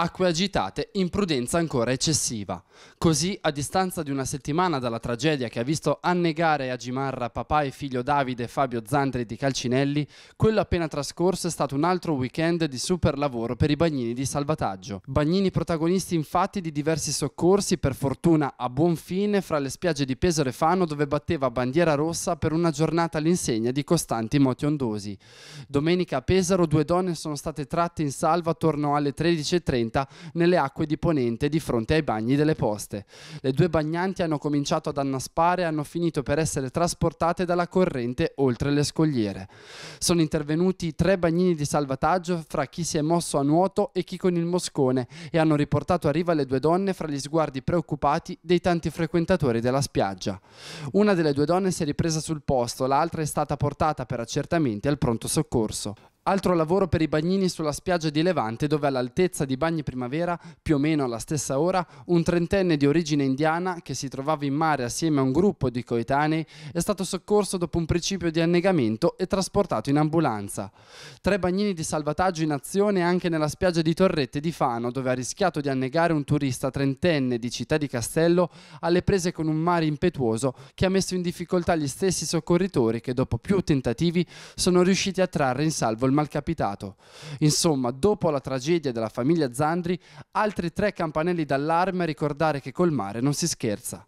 acque agitate, imprudenza ancora eccessiva. Così, a distanza di una settimana dalla tragedia che ha visto annegare a Gimarra papà e figlio Davide e Fabio Zandri di Calcinelli, quello appena trascorso è stato un altro weekend di super lavoro per i bagnini di salvataggio. Bagnini protagonisti infatti di diversi soccorsi, per fortuna a buon fine, fra le spiagge di Pesaro e Fano dove batteva bandiera rossa per una giornata all'insegna di costanti moti ondosi. Domenica a Pesaro due donne sono state tratte in salva attorno alle 13.30 violenta nelle acque di Ponente di fronte ai bagni delle poste. Le due bagnanti hanno cominciato ad annaspare e hanno finito per essere trasportate dalla corrente oltre le scogliere. Sono intervenuti tre bagnini di salvataggio fra chi si è mosso a nuoto e chi con il moscone e hanno riportato a riva le due donne fra gli sguardi preoccupati dei tanti frequentatori della spiaggia. Una delle due donne si è ripresa sul posto, l'altra è stata portata per accertamenti al pronto soccorso. Altro lavoro per i bagnini sulla spiaggia di Levante dove all'altezza di Bagni Primavera, più o meno alla stessa ora, un trentenne di origine indiana che si trovava in mare assieme a un gruppo di coetanei è stato soccorso dopo un principio di annegamento e trasportato in ambulanza. Tre bagnini di salvataggio in azione anche nella spiaggia di Torrette di Fano dove ha rischiato di annegare un turista trentenne di Città di Castello alle prese con un mare impetuoso che ha messo in difficoltà gli stessi soccorritori che dopo più tentativi sono riusciti a trarre in salvo il malcapitato. Insomma, dopo la tragedia della famiglia Zandri, altri tre campanelli d'allarme a ricordare che col mare non si scherza.